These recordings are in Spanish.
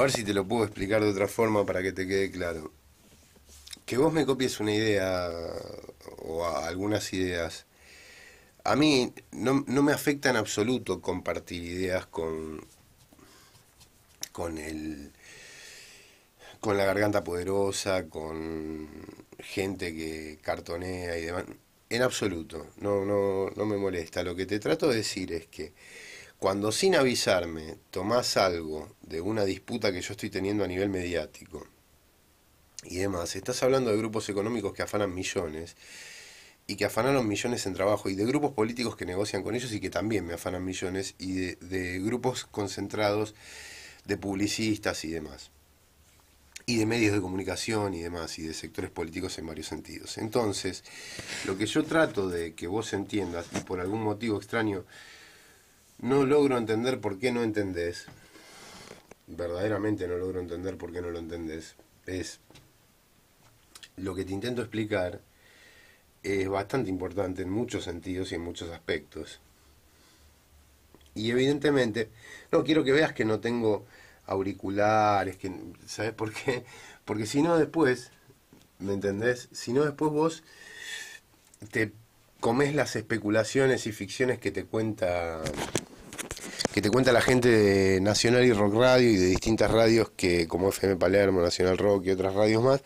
A ver si te lo puedo explicar de otra forma para que te quede claro. Que vos me copies una idea o algunas ideas, a mí no, no, me afecta en absoluto compartir ideas con, con, el, con la garganta poderosa, con gente que cartonea y demás. En absoluto, no, no, no me molesta. Lo que te trato de decir es que cuando sin avisarme tomás algo de una disputa que yo estoy teniendo a nivel mediático y demás, estás hablando de grupos económicos que afanan millones y que afanaron millones en trabajo y de grupos políticos que negocian con ellos y que también me afanan millones y de, de grupos concentrados de publicistas y demás y de medios de comunicación y demás, y de sectores políticos en varios sentidos. Entonces, lo que yo trato de que vos entiendas, y por algún motivo extraño no logro entender por qué no entendés. Verdaderamente no logro entender por qué no lo entendés. Es lo que te intento explicar es bastante importante en muchos sentidos y en muchos aspectos. Y evidentemente, no quiero que veas que no tengo auriculares, que ¿sabes por qué? Porque si no después, ¿me entendés? Si no después vos te comes las especulaciones y ficciones que te cuenta que te cuenta la gente de Nacional y Rock Radio y de distintas radios que como FM Palermo, Nacional Rock y otras radios más,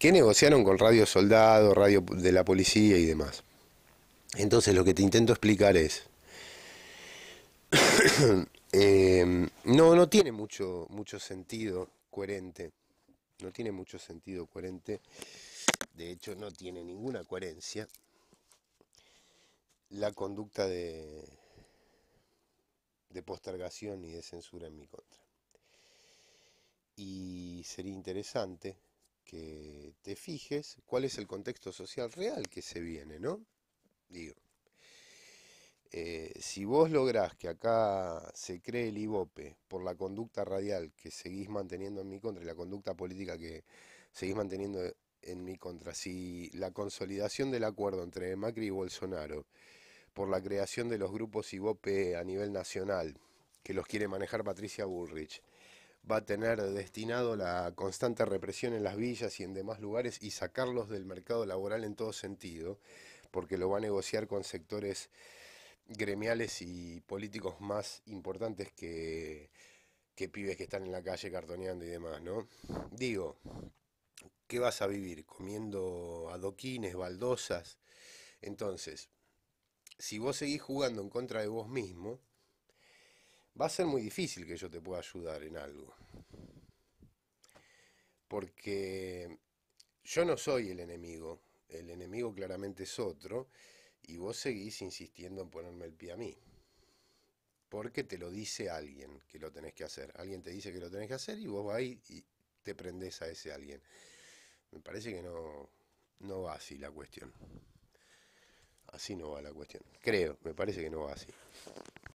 que negociaron con Radio Soldado, Radio de la Policía y demás. Entonces lo que te intento explicar es, em, no, no tiene mucho, mucho sentido coherente, no tiene mucho sentido coherente, de hecho no tiene ninguna coherencia la conducta de, de postergación y de censura en mi contra. Y sería interesante que te fijes cuál es el contexto social real que se viene, ¿no? Digo, eh, si vos lográs que acá se cree el IVOPE por la conducta radial que seguís manteniendo en mi contra y la conducta política que seguís manteniendo en mi contra, si la consolidación del acuerdo entre Macri y Bolsonaro por la creación de los grupos IBOPE a nivel nacional, que los quiere manejar Patricia Bullrich. Va a tener destinado la constante represión en las villas y en demás lugares y sacarlos del mercado laboral en todo sentido, porque lo va a negociar con sectores gremiales y políticos más importantes que, que pibes que están en la calle cartoneando y demás, ¿no? Digo, ¿qué vas a vivir? ¿Comiendo adoquines, baldosas? Entonces, si vos seguís jugando en contra de vos mismo, va a ser muy difícil que yo te pueda ayudar en algo. Porque yo no soy el enemigo, el enemigo claramente es otro, y vos seguís insistiendo en ponerme el pie a mí. Porque te lo dice alguien que lo tenés que hacer. Alguien te dice que lo tenés que hacer y vos vas ahí y te prendés a ese alguien. Me parece que no, no va así la cuestión. Así no va la cuestión. Creo, me parece que no va así.